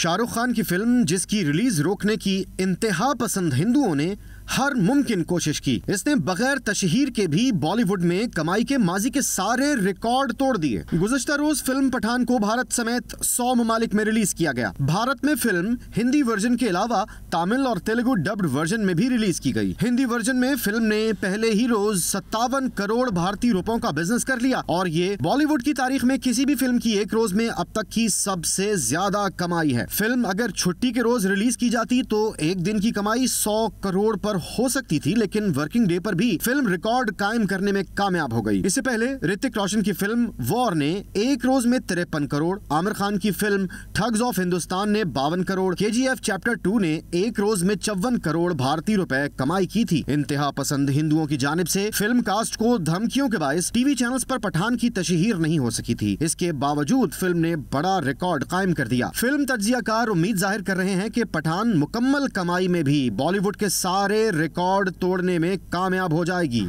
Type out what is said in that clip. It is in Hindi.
शाहरुख खान की फिल्म जिसकी रिलीज रोकने की इंतहा पसंद हिंदुओं ने हर मुमकिन कोशिश की इसने बगैर तशहर के भी बॉलीवुड में कमाई के माजी के सारे रिकॉर्ड तोड़ दिए गुजश्ता रोज फिल्म पठान को भारत समेत सौ ममालिक में रिलीज किया गया भारत में फिल्म हिंदी वर्जन के अलावा तमिल और तेलुगु डब्ड वर्जन में भी रिलीज की गई हिंदी वर्जन में फिल्म ने पहले ही रोज सत्तावन करोड़ भारतीय रूपों का बिजनेस कर लिया और ये बॉलीवुड की तारीख में किसी भी फिल्म की एक रोज में अब तक की सबसे ज्यादा कमाई है फिल्म अगर छुट्टी के रोज रिलीज की जाती तो एक दिन की कमाई सौ करोड़ पर हो सकती थी लेकिन वर्किंग डे पर भी फिल्म रिकॉर्ड कायम करने में कामयाब हो गई इससे पहले ऋतिक रोशन की फिल्म वॉर ने एक रोज में तिरपन करोड़ आमिर खान की फिल्म ठग्स ऑफ हिंदुस्तान ने बावन करोड़ के चैप्टर टू ने एक रोज में चौवन करोड़ भारतीय रुपए कमाई की थी इंतहा पसंद हिंदुओं की जानब ऐसी फिल्म कास्ट को धमकियों के बायस टीवी चैनल पर पठान की तशहीर नहीं हो सकी थी इसके बावजूद फिल्म ने बड़ा रिकॉर्ड कायम कर दिया फिल्म तजिया उम्मीद जाहिर कर रहे हैं की पठान मुकम्मल कमाई में भी बॉलीवुड के सारे रिकॉर्ड तोड़ने में कामयाब हो जाएगी